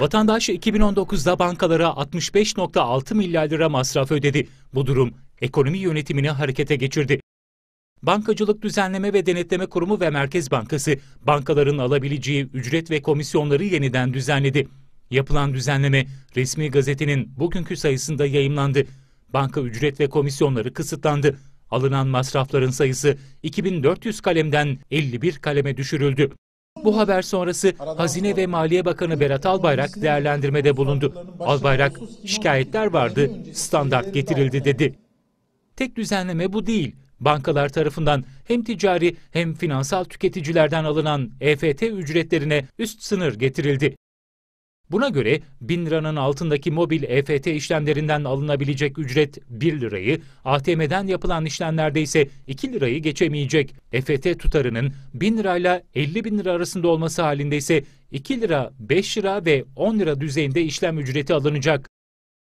Vatandaş 2019'da bankalara 65.6 milyar lira masraf ödedi. Bu durum ekonomi yönetimini harekete geçirdi. Bankacılık Düzenleme ve Denetleme Kurumu ve Merkez Bankası bankaların alabileceği ücret ve komisyonları yeniden düzenledi. Yapılan düzenleme resmi gazetenin bugünkü sayısında yayımlandı. Banka ücret ve komisyonları kısıtlandı. Alınan masrafların sayısı 2400 kalemden 51 kaleme düşürüldü. Bu haber sonrası Hazine ve Maliye Bakanı Berat Albayrak değerlendirmede bulundu. Albayrak şikayetler vardı, standart getirildi dedi. Tek düzenleme bu değil. Bankalar tarafından hem ticari hem finansal tüketicilerden alınan EFT ücretlerine üst sınır getirildi. Buna göre 1000 liranın altındaki mobil EFT işlemlerinden alınabilecek ücret 1 lirayı, ATM'den yapılan işlemlerde ise 2 lirayı geçemeyecek. EFT tutarının 1000 lirayla 50 bin lira arasında olması halinde ise 2 lira, 5 lira ve 10 lira düzeyinde işlem ücreti alınacak.